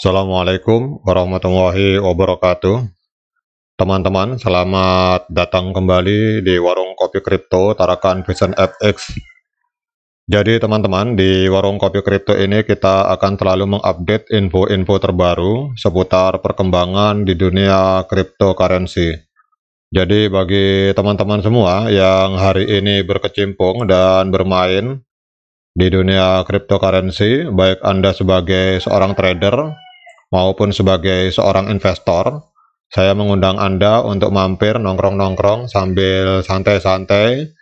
Assalamualaikum warahmatullahi wabarakatuh. Teman-teman, selamat datang kembali di Warung Kopi Kripto Tarakan Vision FX. Jadi teman-teman, di Warung Kopi Kripto ini kita akan terlalu mengupdate info-info terbaru seputar perkembangan di dunia cryptocurrency. Jadi bagi teman-teman semua yang hari ini berkecimpung dan bermain di dunia cryptocurrency, baik Anda sebagai seorang trader maupun sebagai seorang investor, saya mengundang Anda untuk mampir nongkrong-nongkrong sambil santai-santai,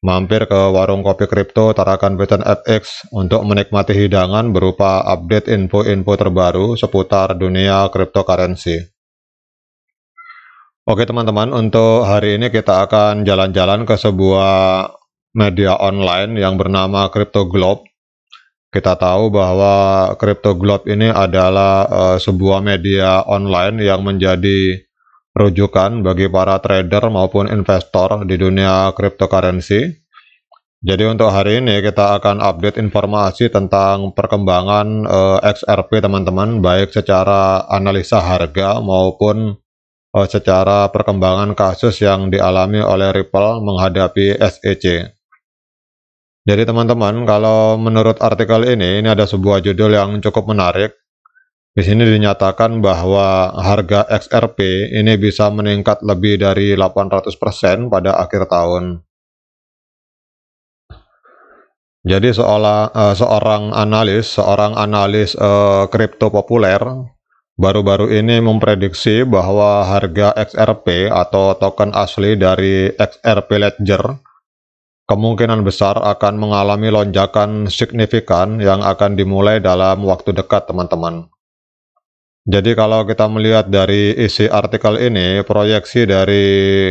mampir ke warung kopi kripto Tarakan Beton FX untuk menikmati hidangan berupa update info-info terbaru seputar dunia cryptocurrency. Oke teman-teman, untuk hari ini kita akan jalan-jalan ke sebuah media online yang bernama Crypto Globe kita tahu bahwa Crypto Globe ini adalah uh, sebuah media online yang menjadi rujukan bagi para trader maupun investor di dunia cryptocurrency. Jadi untuk hari ini kita akan update informasi tentang perkembangan uh, eh, XRP teman-teman baik secara analisa harga maupun eh, secara perkembangan kasus yang dialami oleh Ripple menghadapi SEC. Jadi teman-teman, kalau menurut artikel ini, ini ada sebuah judul yang cukup menarik. Di sini dinyatakan bahwa harga XRP ini bisa meningkat lebih dari 800% pada akhir tahun. Jadi seolah uh, seorang analis, seorang analis eh, kripto uh, populer baru-baru ini memprediksi bahwa harga XRP atau token asli dari XRP Ledger kemungkinan besar akan mengalami lonjakan signifikan yang akan dimulai dalam waktu dekat, teman-teman. Jadi kalau kita melihat dari isi artikel ini, proyeksi dari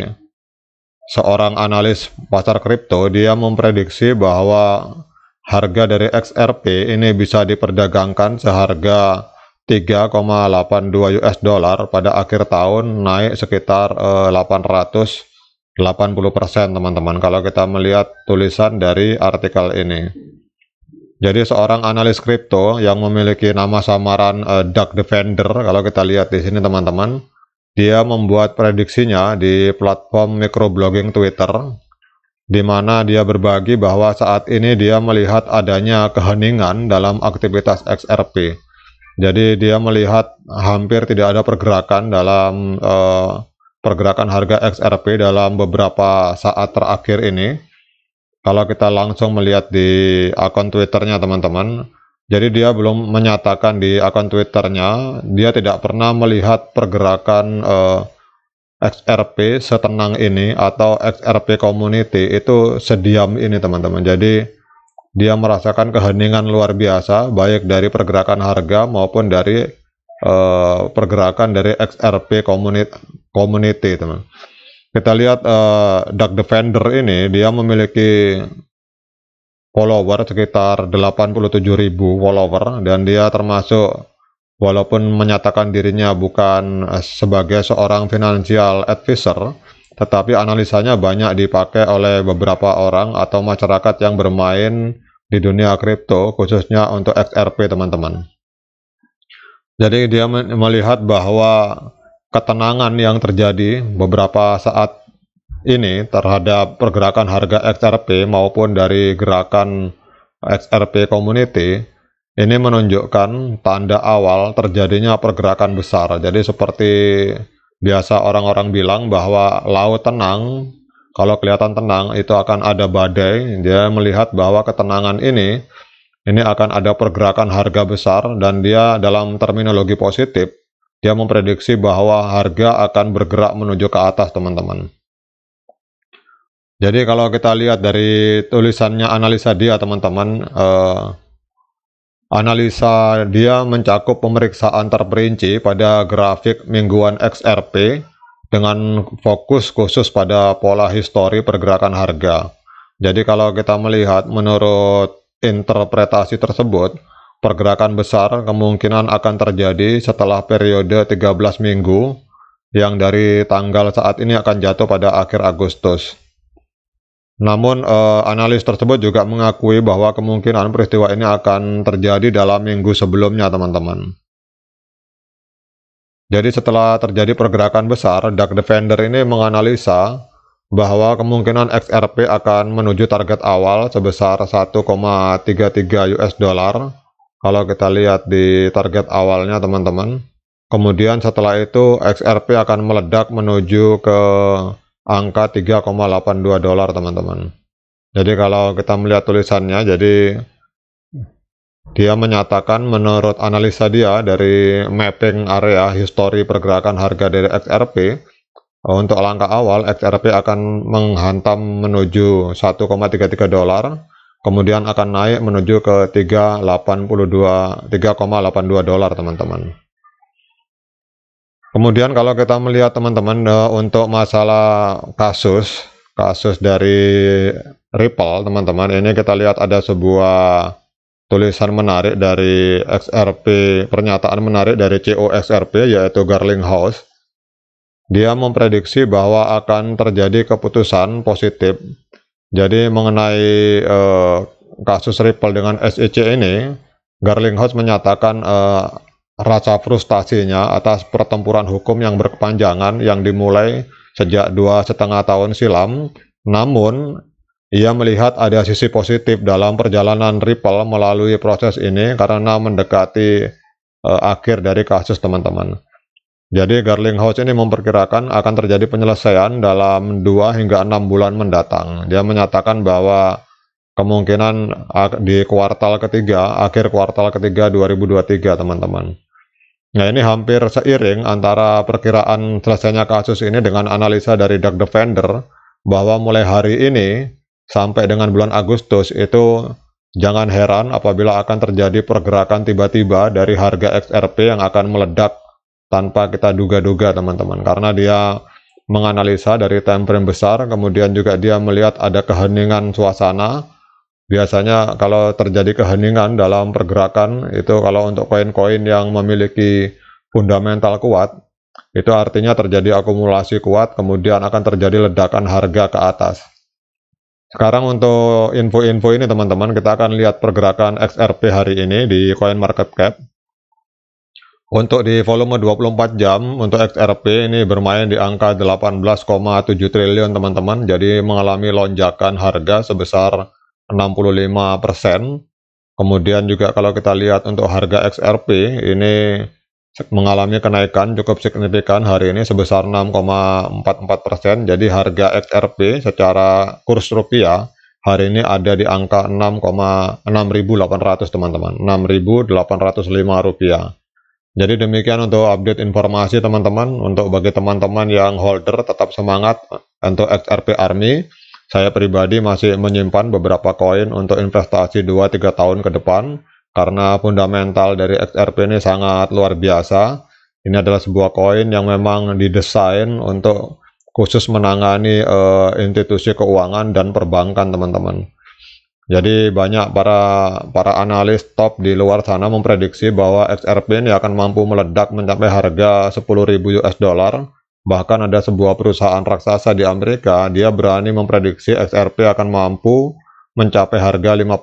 seorang analis pasar kripto, dia memprediksi bahwa harga dari XRP ini bisa diperdagangkan seharga 3,82 US dollar pada akhir tahun naik sekitar 800 eh, 80% teman-teman kalau kita melihat tulisan dari artikel ini. Jadi seorang analis kripto yang memiliki nama samaran uh, Duck Defender kalau kita lihat di sini teman-teman, dia membuat prediksinya di platform microblogging Twitter di mana dia berbagi bahwa saat ini dia melihat adanya keheningan dalam aktivitas XRP. Jadi dia melihat hampir tidak ada pergerakan dalam uh, pergerakan harga XRP dalam beberapa saat terakhir ini. Kalau kita langsung melihat di akun Twitternya teman-teman, jadi dia belum menyatakan di akun Twitternya, dia tidak pernah melihat pergerakan eh, XRP setenang ini atau XRP community itu sediam ini teman-teman. Jadi dia merasakan keheningan luar biasa baik dari pergerakan harga maupun dari eh, pergerakan dari XRP community community teman kita lihat uh, eh, Dark Defender ini dia memiliki follower sekitar 87.000 follower dan dia termasuk walaupun menyatakan dirinya bukan eh, sebagai seorang financial advisor tetapi analisanya banyak dipakai oleh beberapa orang atau masyarakat yang bermain di dunia kripto khususnya untuk XRP teman-teman. Jadi dia melihat bahwa ketenangan yang terjadi beberapa saat ini terhadap pergerakan harga XRP maupun dari gerakan XRP community ini menunjukkan tanda awal terjadinya pergerakan besar. Jadi seperti biasa orang-orang bilang bahwa laut tenang, kalau kelihatan tenang itu akan ada badai. Dia melihat bahwa ketenangan ini ini akan ada pergerakan harga besar dan dia dalam terminologi positif dia memprediksi bahwa harga akan bergerak menuju ke atas, teman-teman. Jadi kalau kita lihat dari tulisannya analisa dia, teman-teman, eh, analisa dia mencakup pemeriksaan terperinci pada grafik mingguan XRP dengan fokus khusus pada pola histori pergerakan harga. Jadi kalau kita melihat menurut interpretasi tersebut, Pergerakan besar kemungkinan akan terjadi setelah periode 13 minggu yang dari tanggal saat ini akan jatuh pada akhir Agustus. Namun eh, analis tersebut juga mengakui bahwa kemungkinan peristiwa ini akan terjadi dalam minggu sebelumnya teman-teman. Jadi setelah terjadi pergerakan besar, Dark Defender ini menganalisa bahwa kemungkinan XRP akan menuju target awal sebesar 1,33 US dollar kalau kita lihat di target awalnya teman-teman. Kemudian setelah itu XRP akan meledak menuju ke angka 3,82 dolar teman-teman. Jadi kalau kita melihat tulisannya, jadi dia menyatakan menurut analisa dia dari mapping area histori pergerakan harga dari XRP, untuk langkah awal XRP akan menghantam menuju 1,33 dolar kemudian akan naik menuju ke 382 dolar teman-teman kemudian kalau kita melihat teman-teman eh, untuk masalah kasus kasus dari Ripple teman-teman ini kita lihat ada sebuah tulisan menarik dari XRP pernyataan menarik dari COXRP yaitu Garling House dia memprediksi bahwa akan terjadi keputusan positif jadi mengenai uh, kasus Ripple dengan SEC ini, Garling House menyatakan uh, rasa frustasinya atas pertempuran hukum yang berkepanjangan yang dimulai sejak dua setengah tahun silam. Namun, ia melihat ada sisi positif dalam perjalanan Ripple melalui proses ini karena mendekati uh, akhir dari kasus teman-teman. Jadi Garling House ini memperkirakan akan terjadi penyelesaian dalam 2 hingga 6 bulan mendatang. Dia menyatakan bahwa kemungkinan di kuartal ketiga, akhir kuartal ketiga 2023 teman-teman. Nah ini hampir seiring antara perkiraan selesainya kasus ini dengan analisa dari Dark Defender bahwa mulai hari ini sampai dengan bulan Agustus itu jangan heran apabila akan terjadi pergerakan tiba-tiba dari harga XRP yang akan meledak tanpa kita duga-duga teman-teman karena dia menganalisa dari time frame besar kemudian juga dia melihat ada keheningan suasana biasanya kalau terjadi keheningan dalam pergerakan itu kalau untuk koin-koin yang memiliki fundamental kuat itu artinya terjadi akumulasi kuat kemudian akan terjadi ledakan harga ke atas sekarang untuk info-info ini teman-teman kita akan lihat pergerakan XRP hari ini di coin market cap untuk di volume 24 jam, untuk XRP ini bermain di angka 18,7 triliun teman-teman, jadi mengalami lonjakan harga sebesar 65%. Kemudian juga kalau kita lihat untuk harga XRP, ini mengalami kenaikan cukup signifikan hari ini sebesar 6,44%, jadi harga XRP secara kurs rupiah hari ini ada di angka 6,6800 teman-teman, 6.805 rupiah. Jadi demikian untuk update informasi teman-teman. Untuk bagi teman-teman yang holder tetap semangat untuk XRP Army. Saya pribadi masih menyimpan beberapa koin untuk investasi 2-3 tahun ke depan. Karena fundamental dari XRP ini sangat luar biasa. Ini adalah sebuah koin yang memang didesain untuk khusus menangani uh, institusi keuangan dan perbankan teman-teman. Jadi banyak para para analis top di luar sana memprediksi bahwa XRP ini akan mampu meledak mencapai harga 10.000 US dollar. Bahkan ada sebuah perusahaan raksasa di Amerika, dia berani memprediksi XRP akan mampu mencapai harga 50.000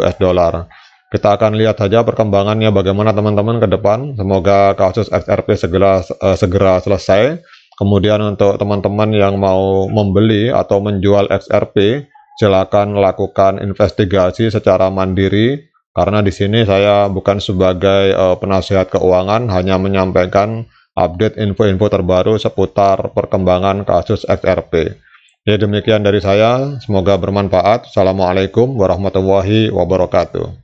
US dollar. Kita akan lihat saja perkembangannya bagaimana teman-teman ke depan. Semoga kasus XRP segera uh, segera selesai. Kemudian untuk teman-teman yang mau membeli atau menjual XRP, silakan lakukan investigasi secara mandiri karena di sini saya bukan sebagai uh, penasihat keuangan hanya menyampaikan update info-info terbaru seputar perkembangan kasus XRP. Ya demikian dari saya, semoga bermanfaat. Assalamualaikum warahmatullahi wabarakatuh.